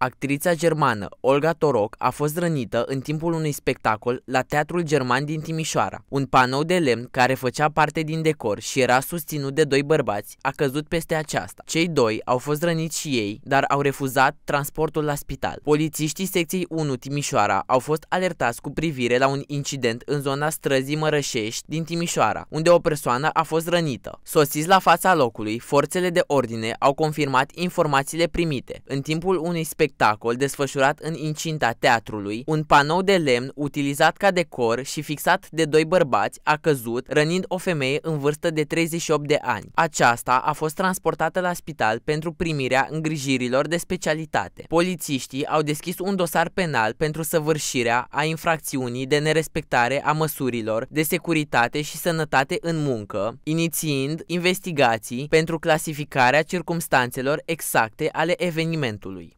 Actrița germană Olga Toroc a fost rănită în timpul unui spectacol la Teatrul German din Timișoara. Un panou de lemn care făcea parte din decor și era susținut de doi bărbați a căzut peste aceasta. Cei doi au fost răniți și ei, dar au refuzat transportul la spital. Polițiștii secției 1 Timișoara au fost alertați cu privire la un incident în zona străzii Mărășești din Timișoara, unde o persoană a fost rănită. Sosiți la fața locului, forțele de ordine au confirmat informațiile primite. În timpul unui spectacol spectacol desfășurat în incinta teatrului, un panou de lemn utilizat ca decor și fixat de doi bărbați a căzut, rănind o femeie în vârstă de 38 de ani. Aceasta a fost transportată la spital pentru primirea îngrijirilor de specialitate. Polițiștii au deschis un dosar penal pentru săvârșirea a infracțiunii de nerespectare a măsurilor de securitate și sănătate în muncă, inițiind investigații pentru clasificarea circumstanțelor exacte ale evenimentului.